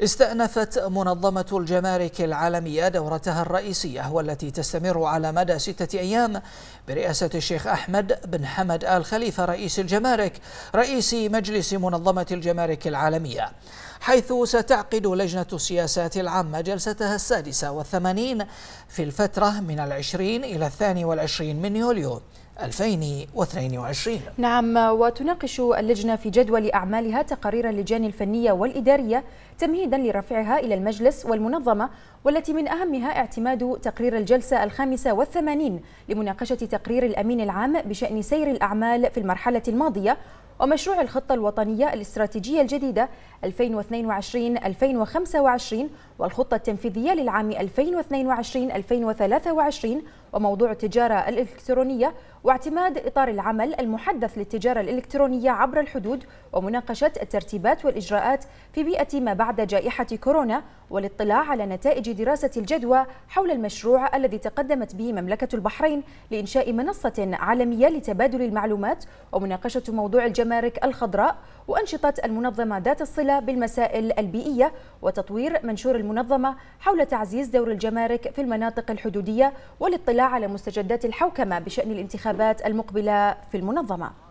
استأنفت منظمة الجمارك العالمية دورتها الرئيسية والتي تستمر على مدى ستة أيام برئاسة الشيخ أحمد بن حمد آل خليفة رئيس الجمارك رئيس مجلس منظمة الجمارك العالمية حيث ستعقد لجنة السياسات العامة جلستها السادسة والثمانين في الفترة من العشرين إلى الثاني والعشرين من يوليو 2022 نعم وتناقش اللجنة في جدول أعمالها تقارير اللجان الفنية والإدارية تمهيدا لرفعها إلى المجلس والمنظمة والتي من أهمها اعتماد تقرير الجلسة الخامسة والثمانين لمناقشة تقرير الأمين العام بشأن سير الأعمال في المرحلة الماضية ومشروع الخطة الوطنية الاستراتيجية الجديدة 2022-2025 والخطة التنفيذية للعام 2022-2023 وموضوع التجارة الإلكترونية واعتماد إطار العمل المحدث للتجارة الإلكترونية عبر الحدود ومناقشة الترتيبات والإجراءات في بيئة ما بعد جائحة كورونا والاطلاع على نتائج دراسة الجدوى حول المشروع الذي تقدمت به مملكة البحرين لإنشاء منصة عالمية لتبادل المعلومات ومناقشة موضوع الجمارك الخضراء وأنشطة المنظمة ذات الصلة بالمسائل البيئية وتطوير منشور المنظمة حول تعزيز دور الجمارك في المناطق الحدودية والاطلاع على مستجدات الحوكمة بشأن الانتخابات المقبلة في المنظمة